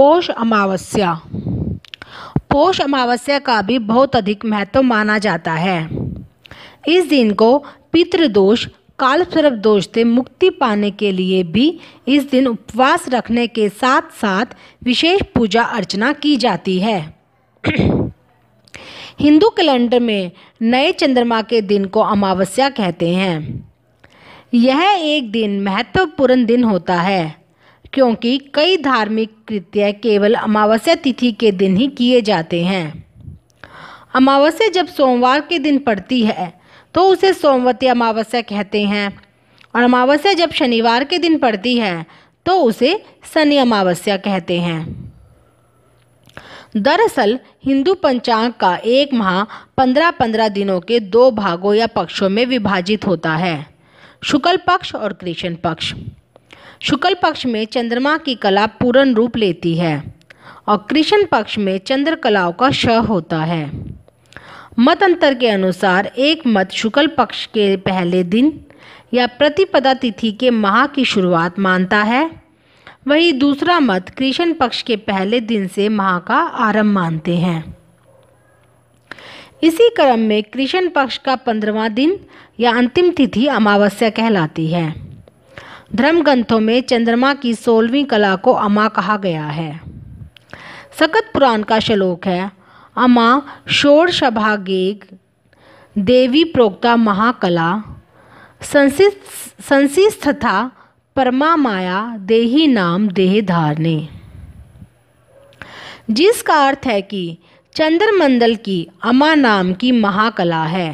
पोष अमावस्या पोष अमावस्या का भी बहुत अधिक महत्व माना जाता है इस दिन को पितृदोष काल सर्व दोष से मुक्ति पाने के लिए भी इस दिन उपवास रखने के साथ साथ विशेष पूजा अर्चना की जाती है हिंदू कैलेंडर में नए चंद्रमा के दिन को अमावस्या कहते हैं यह एक दिन महत्वपूर्ण दिन होता है क्योंकि कई धार्मिक कृत्य केवल अमावस्या तिथि के दिन ही किए जाते हैं अमावस्या जब सोमवार के दिन पड़ती है तो उसे सोमवती अमावस्या कहते हैं और अमावस्या जब शनिवार के दिन पड़ती है तो उसे शनि अमावस्या कहते हैं दरअसल हिंदू पंचांग का एक माह पंद्रह पंद्रह दिनों के दो भागों या पक्षों में विभाजित होता है शुक्ल पक्ष और कृष्ण पक्ष शुक्ल पक्ष में चंद्रमा की कला पूर्ण रूप लेती है और कृष्ण पक्ष में चंद्र कलाओं का श होता है मत अंतर के अनुसार एक मत शुक्ल पक्ष के पहले दिन या प्रतिपदा तिथि के माह की शुरुआत मानता है वही दूसरा मत कृष्ण पक्ष के पहले दिन से माह का आरंभ मानते हैं इसी क्रम में कृष्ण पक्ष का पंद्रवा दिन या अंतिम तिथि अमावस्या कहलाती है धर्म ग्रंथों में चंद्रमा की सोलहवीं कला को अमा कहा गया है सकत पुराण का श्लोक है अमा शोर शभागेग देवी प्रोक्ता महाकला संसित संसिस्थथा परमा माया देही नाम देह धारने जिसका अर्थ है कि चंद्रमंडल की अमा नाम की महाकला है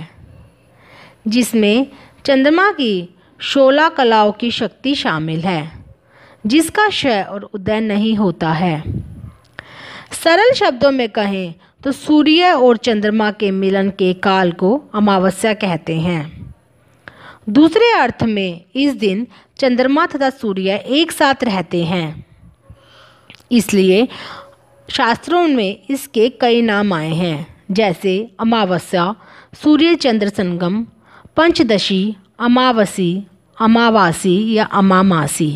जिसमें चंद्रमा की शोला कलाओं की शक्ति शामिल है जिसका क्षय और उदय नहीं होता है सरल शब्दों में कहें तो सूर्य और चंद्रमा के मिलन के काल को अमावस्या कहते हैं दूसरे अर्थ में इस दिन चंद्रमा तथा सूर्य एक साथ रहते हैं इसलिए शास्त्रों में इसके कई नाम आए हैं जैसे अमावस्या सूर्य चंद्र संगम पंचदशी अमावसी अमावासी या अमामासी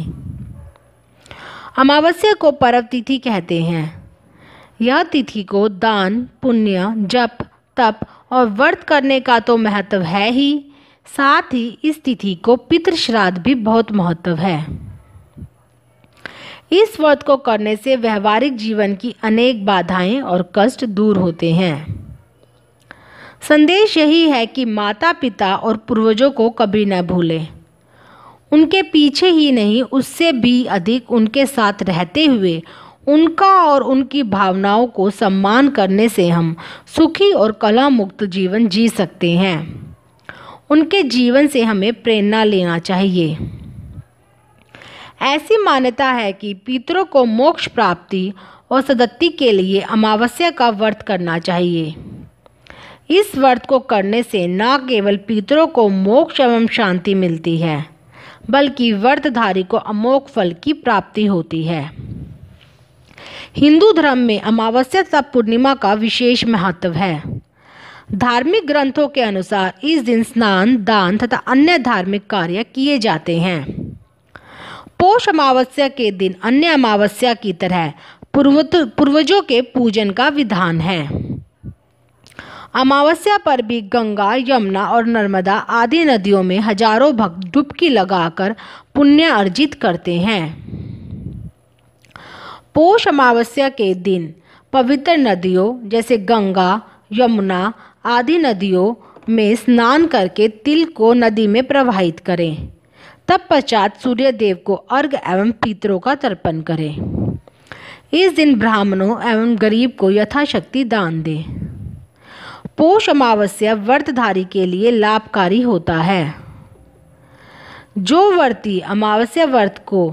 अमावस्या को पर्व तिथि कहते हैं यह तिथि को दान पुण्य जप तप और व्रत करने का तो महत्व है ही साथ ही इस तिथि को पितृश्राद्ध भी बहुत महत्व है इस व्रत को करने से व्यवहारिक जीवन की अनेक बाधाएं और कष्ट दूर होते हैं संदेश यही है कि माता पिता और पूर्वजों को कभी न भूलें उनके पीछे ही नहीं उससे भी अधिक उनके साथ रहते हुए उनका और उनकी भावनाओं को सम्मान करने से हम सुखी और कला मुक्त जीवन जी सकते हैं उनके जीवन से हमें प्रेरणा लेना चाहिए ऐसी मान्यता है कि पितरों को मोक्ष प्राप्ति और सदत्ति के लिए अमावस्या का व्रत करना चाहिए इस व्रत को करने से न केवल पितरों को मोक्ष एवं शांति मिलती है बल्कि व्रतधारी को अमोक फल की प्राप्ति होती है हिंदू धर्म में अमावस्या तथा पूर्णिमा का विशेष महत्व है धार्मिक ग्रंथों के अनुसार इस दिन स्नान दान तथा अन्य धार्मिक कार्य किए जाते हैं पोष अमावस्या के दिन अन्य अमावस्या की तरह पूर्वजों के पूजन का विधान है अमावस्या पर भी गंगा यमुना और नर्मदा आदि नदियों में हजारों भक्त डुबकी लगाकर पुण्य अर्जित करते हैं पोष अमावस्या के दिन पवित्र नदियों जैसे गंगा यमुना आदि नदियों में स्नान करके तिल को नदी में प्रवाहित करें तत्पश्चात सूर्य देव को अर्घ एवं पितरों का तर्पण करें इस दिन ब्राह्मणों एवं गरीब को यथाशक्ति दान दें पोष अमावस्या व्रतधारी के लिए लाभकारी होता है जो व्रती अमावस्या व्रत को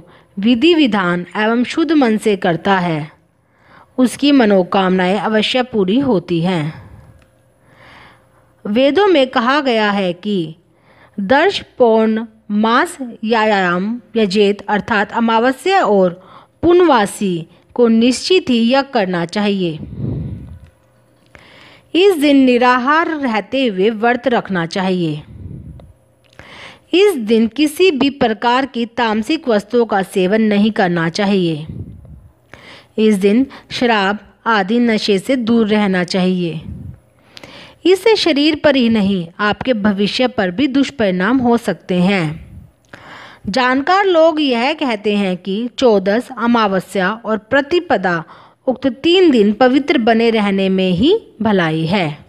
विधि विधान एवं शुद्ध मन से करता है उसकी मनोकामनाएं अवश्य पूरी होती हैं वेदों में कहा गया है कि दर्श पौर्ण मास यायाम यजेत अर्थात अमावस्या और पुनवासी को निश्चित ही यज्ञ करना चाहिए इस दिन निराहार रहते हुए व्रत रखना चाहिए इस दिन किसी भी प्रकार की तामसिक वस्तुओं का सेवन नहीं करना चाहिए इस दिन शराब आदि नशे से दूर रहना चाहिए इससे शरीर पर ही नहीं आपके भविष्य पर भी दुष्परिणाम हो सकते हैं जानकार लोग यह कहते हैं कि चौदस अमावस्या और प्रतिपदा उक्त तीन दिन पवित्र बने रहने में ही भलाई है